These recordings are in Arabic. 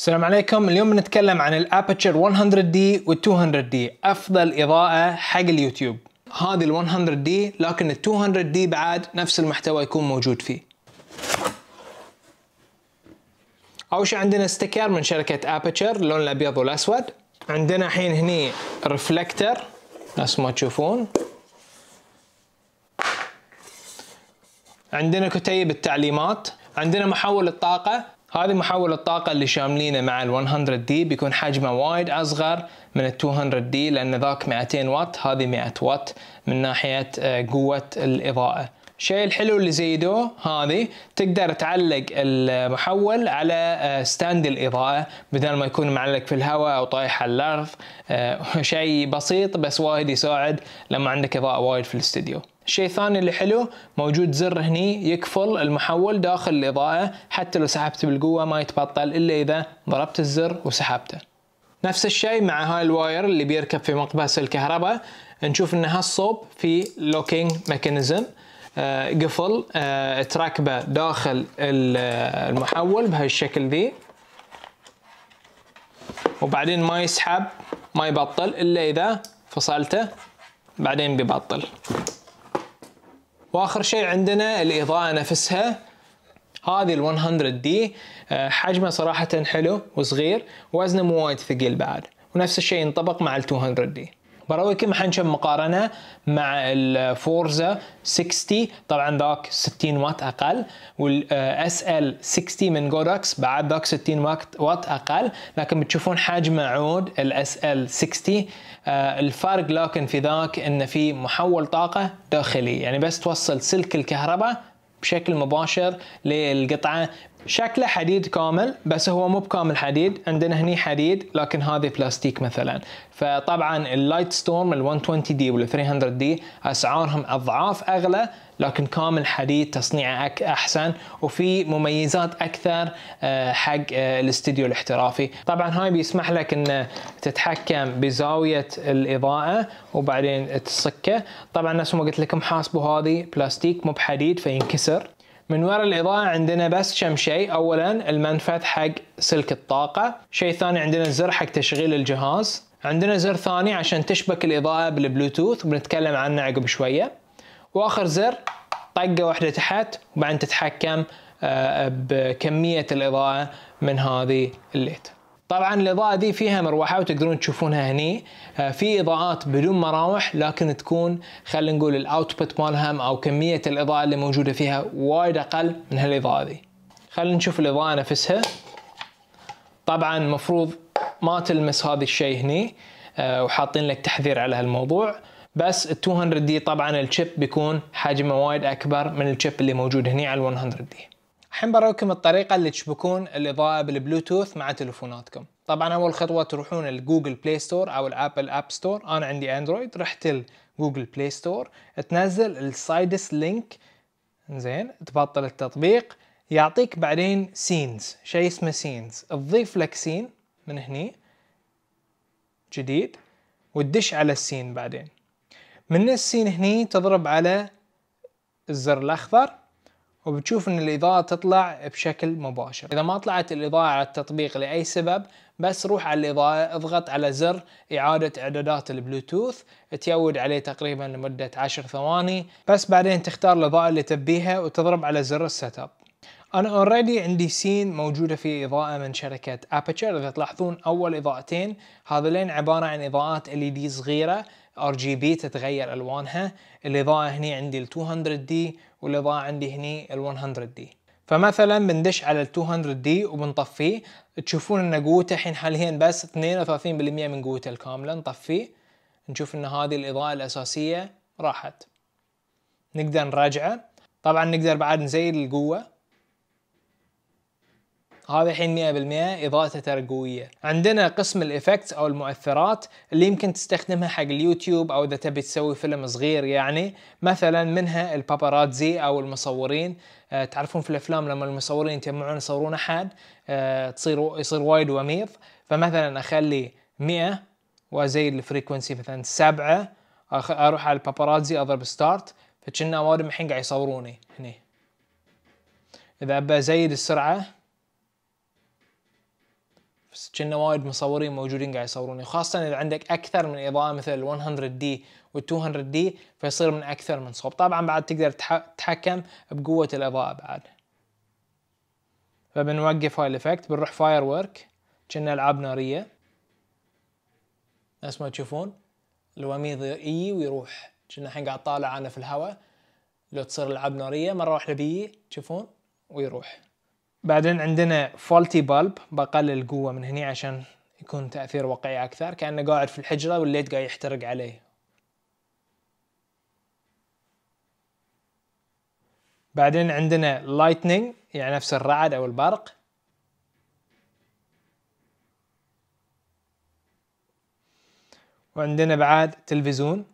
السلام عليكم اليوم بنتكلم عن الابتشر 100D وال 200D افضل اضاءة حق اليوتيوب هذه ال 100D لكن ال 200D بعد نفس المحتوى يكون موجود فيه اول شيء عندنا ستيكر من شركة ابتشر اللون الابيض والاسود عندنا الحين هني ريفلكتر نفس ما تشوفون عندنا كتيب التعليمات عندنا محول الطاقة هذه محول الطاقة اللي شاملينه مع ال 100 دي بيكون حجمه وايد أصغر من ال 200 دي لأن ذاك 200 وات هذه 100 وات من ناحية آه، قوة الإضاءة الشيء الحلو اللي زيدوه هذه تقدر تعلق المحول على آه، ستاند الإضاءة بدل ما يكون معلق في الهواء أو طايح على الأرض آه، شيء بسيط بس وايد يساعد لما عندك إضاءة وايد في الاستديو شيء ثاني اللي حلو موجود زر هني يقفل المحول داخل الاضاءه حتى لو سحبت بالقوه ما يتبطل الا اذا ضربت الزر وسحبته نفس الشيء مع هاي الواير اللي بيركب في مقبس الكهرباء نشوف ان هالصوب في لوكينج ميكانيزم آه قفل آه تركبه داخل آه، المحول بهالشكل ذي وبعدين ما يسحب ما يبطل الا اذا فصلته بعدين بيبطل واخر شيء عندنا الاضاءه نفسها هذه ال 100 دي حجمه صراحه حلو وصغير وزنه مو وايد ثقيل بعد ونفس الشيء ينطبق مع ال 200 دي براوي كم حنشم مقارنه مع الفورزا 60 طبعا ذاك 60 وات اقل والاس ال 60 من جوداكس بعد ذاك 60 وات اقل لكن بتشوفون حجمه عود الاس ال 60 آه، الفرق لكن في ذاك انه في محول طاقه داخلي يعني بس توصل سلك الكهرباء بشكل مباشر للقطعه شكله حديد كامل بس هو مو بكامل حديد عندنا هني حديد لكن هذه بلاستيك مثلا فطبعا اللايت ستورم ال 120 دي وال 300 دي اسعارهم اضعاف اغلى لكن كامل حديد تصنيعه احسن وفي مميزات اكثر آه، حق آه، الاستديو الاحترافي طبعا هاي بيسمح لك ان تتحكم بزاويه الاضاءه وبعدين تصكه طبعا نفس ما قلت لكم حاسبوا هذه بلاستيك مو بحديد فينكسر من وراء الإضاءة عندنا بس كم شيء أولا المنفذ حق سلك الطاقة شيء ثاني عندنا زر حق تشغيل الجهاز عندنا زر ثاني عشان تشبك الإضاءة بالبلوتوث بنتكلم عنه عقب شوية وآخر زر طقة واحدة تحت وبعدين تتحكم آه، بكمية الإضاءة من هذه الليت طبعا الاضاءه دي فيها مروحه وتقدرون تشوفونها هني آه، في اضاءات بدون مراوح لكن تكون خلينا نقول الاوتبوت مالهم او كميه الاضاءه اللي موجوده فيها وايد اقل من هالاضاءه دي خلينا نشوف الاضاءه نفسها طبعا المفروض ما تلمس هذا الشيء هني آه، وحاطين لك تحذير على هالموضوع بس ال 200 دي طبعا الشيب بيكون حجمه وايد اكبر من الشيب اللي موجود هني على ال 100 دي الحين بروكم الطريقة اللي تشبكون الإضاءة بالبلوتوث مع تلفوناتكم طبعا أول خطوة تروحون الجوجل بلاي ستور أو الأبل أب ستور أنا عندي أندرويد رحت الجوجل بلاي ستور تنزل السايدس لينك زين تبطل التطبيق يعطيك بعدين سينز شيء اسمه سينز تضيف لك سين من هني جديد وتدش على السين بعدين من السين هني تضرب على الزر الأخضر وبتشوف ان الاضاءة تطلع بشكل مباشر اذا ما طلعت الاضاءة على التطبيق لاي سبب بس روح على الاضاءة اضغط على زر اعادة اعدادات البلوتوث تيود عليه تقريبا لمدة 10 ثواني بس بعدين تختار الاضاءة اللي تبيها وتضرب على زر السيت اب انا اوريدي عندي سين موجوده في اضاءه من شركه ابتشر اذا تلاحظون اول اضاءتين هذولين عباره عن اضاءات LED دي صغيره ار جي بي تتغير الوانها الاضاءه هني عندي ال 200 دي والاضاءه عندي هني ال 100 دي فمثلا بندش على ال 200 دي وبنطفيه تشوفون ان قوته الحين حاليا بس 32% من قوته الكامله نطفيه نشوف ان هذه الاضاءه الاساسيه راحت نقدر نراجعه طبعا نقدر بعد نزيد القوه هذا الحين 100% اضاءته ترقويه عندنا قسم الايفكتس او المؤثرات اللي يمكن تستخدمها حق اليوتيوب او اذا تبي تسوي فيلم صغير يعني مثلا منها الباباراتزي او المصورين أه تعرفون في الافلام لما المصورين يتجمعون يصورون احد أه تصير يصير وايد وميض فمثلا اخلي 100 وازيد الفريكونسي مثلا 7 اروح على الباباراتزي اضرب ستارت فكنا وادم الحين قاعد يصوروني هني اذا ابى ازيد السرعه بس كنا وايد مصورين موجودين قاعد يصوروني وخاصة إذا عندك أكثر من إضاءة مثل ال 100D وال 200D فيصير من أكثر من صوب طبعا بعد تقدر تتحكم بقوة الإضاءة بعد فبنوقف هاي الإفكت بنروح فاير ورك كنا ألعاب نارية نفس ما تشوفون الوميض يجي ويروح كنا الحين قاعد طالع أنا في الهواء لو تصير ألعاب نارية مرة واحدة بيجي تشوفون ويروح بعدين عندنا فولتي بالب بقلل القوة من هني عشان يكون تأثير واقعي أكثر كأنه قاعد في الحجرة والليد قاعد يحترق عليه بعدين عندنا لايتنينج يعني نفس الرعد أو البرق وعندنا بعد تلفزيون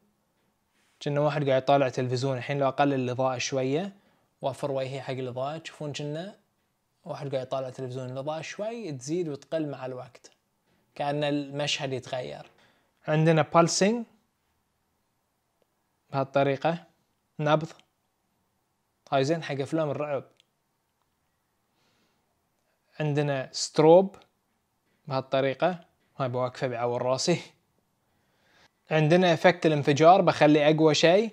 كنا واحد قاعد يطالع تلفزيون الحين لو أقلل الإضاءة شوية وأفر وجهي حق الإضاءة تشوفون كنا واحد قاعد يطالع تلفزيون الإضاءة شوي تزيد وتقل مع الوقت كأن المشهد يتغير عندنا بالسينج بهالطريقة نبض هاي زين حق أفلام الرعب عندنا ستروب بهالطريقة هاي بوقفه بعور راسي عندنا افكت الانفجار بخلي اقوى شيء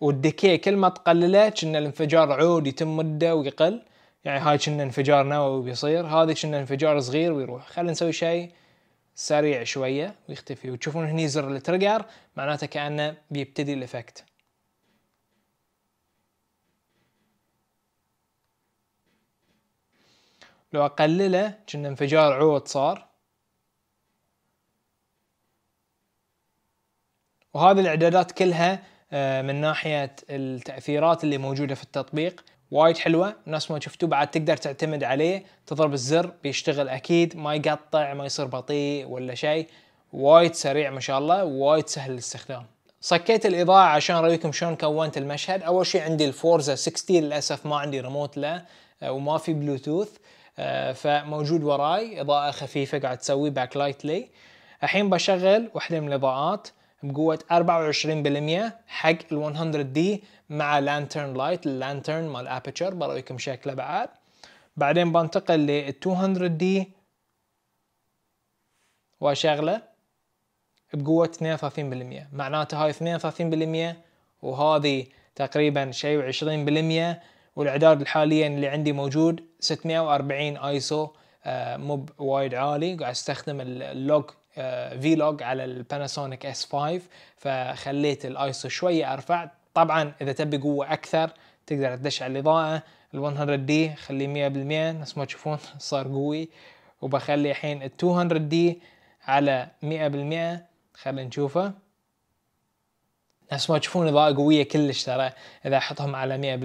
والديكي كل ما تقلله كأن الانفجار عود يتم مده ويقل يعني هاي كنا انفجار نووي بيصير هذا كنا انفجار صغير ويروح خلينا نسوي شيء سريع شويه ويختفي وتشوفون هني زر التريجر معناته كانه بيبتدي الافكت لو اقلله كنا انفجار عود صار وهذه الاعدادات كلها آه، من ناحيه التاثيرات اللي موجوده في التطبيق وايد حلوه الناس ما شفتوا بعد تقدر تعتمد عليه تضرب الزر بيشتغل اكيد ما يقطع ما يصير بطيء ولا شيء وايد سريع ما شاء الله وايد سهل الاستخدام صكيت الاضاءه عشان أريكم شلون كونت المشهد اول شيء عندي الفورزا 60 للاسف ما عندي ريموت له آه، وما في بلوتوث آه، فموجود وراي اضاءه خفيفه قاعد تسوي باك لايت لي الحين بشغل واحده من الاضاءات بقوة 24% حق ال 100 d مع لانترن لايت اللانترن مال ابتشر براويكم شكله بعد بعدين بنتقل لل 200 d وشغله بقوة 32% معناته هاي 32% وهذه تقريبا شيء 20% والإعداد الحاليا اللي عندي موجود 640 ايسو آه، مو وايد عالي قاعد استخدم اللوج فيلوج على الباناسونيك اس 5 فخليت الايسو شويه ارفع طبعا اذا تبي قوه اكثر تقدر تدش على الاضاءه ال 100 دي خليه 100% نفس ما تشوفون صار قوي وبخلي الحين ال 200 دي على 100% خلينا نشوفه نفس ما تشوفون اضاءة قوية كلش ترى اذا احطهم على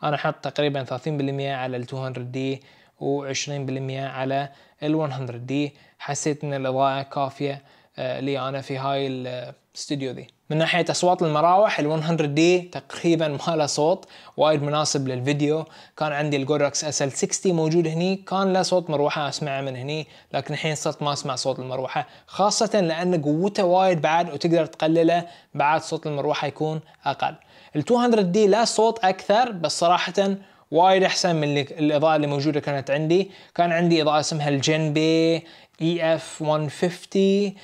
100% انا احط تقريبا 30% على ال 200 دي و20% على ال 100 دي حسيت ان الاضاءه كافيه آه، لي انا في هاي الاستوديو ذي من ناحيه اصوات المراوح ال100 دي تقريبا ما له صوت وايد مناسب للفيديو كان عندي الجوركس اس ال 60 موجود هني كان له صوت مروحه اسمعه من هني لكن الحين صرت ما اسمع صوت المروحه خاصه لان قوته وايد بعد وتقدر تقلله بعد صوت المروحه يكون اقل ال200 دي له صوت اكثر بس صراحه وايد احسن من اللي الاضاءه اللي موجوده كانت عندي كان عندي اضاءه اسمها الجن بي اي اف 150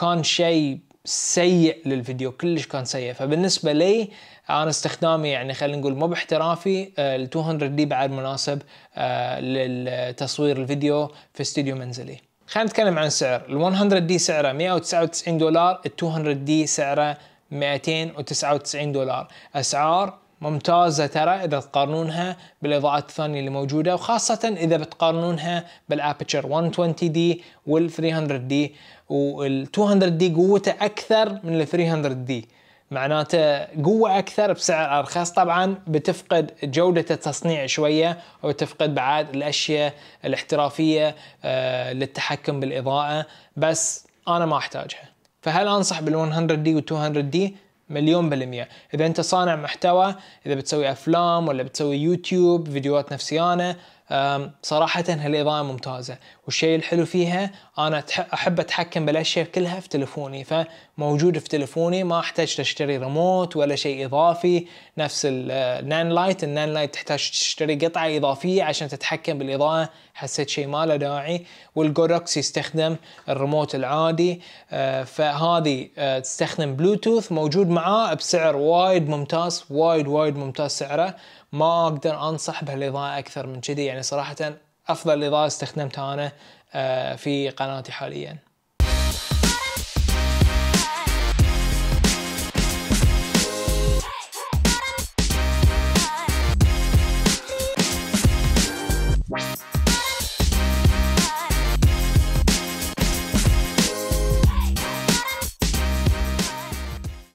كان شيء سيء للفيديو كلش كان سيء فبالنسبه لي انا استخدامي يعني خلينا نقول مو باحترافي ال 200 دي بعد مناسب آه، للتصوير الفيديو في استديو منزلي خلينا نتكلم عن السعر ال 100 دي سعره 199 دولار ال 200 دي سعره 299 دولار اسعار ممتازة ترى إذا تقارنونها بالإضاءات الثانية اللي موجودة وخاصة إذا بتقارنونها بالأبتشر 120D وال 300D وال 200D قوته أكثر من ال 300D معناته قوة أكثر بسعر أرخص طبعا بتفقد جودة التصنيع شوية وتفقد بعد الأشياء الاحترافية آه، للتحكم بالإضاءة بس أنا ما أحتاجها فهل أنصح بال 100D وال 200D؟ مليون بالمية إذا أنت صانع محتوى إذا بتسوي أفلام ولا بتسوي يوتيوب فيديوهات نفسيانة صراحة هالإضاءة ممتازة والشيء الحلو فيها أنا أحب أتحكم بالأشياء كلها في تلفوني فموجود في تلفوني ما أحتاج تشتري ريموت ولا شيء إضافي نفس النان لايت النان لايت تحتاج تشتري قطعة إضافية عشان تتحكم بالإضاءة حسيت شيء ما له داعي والجوركس يستخدم الريموت العادي آه، فهذه آه، تستخدم بلوتوث موجود معاه بسعر وايد ممتاز وايد وايد ممتاز سعره ما اقدر انصح بهالاضاءه اكثر من كذي يعني صراحه افضل اضاءه استخدمتها انا آه، في قناتي حاليا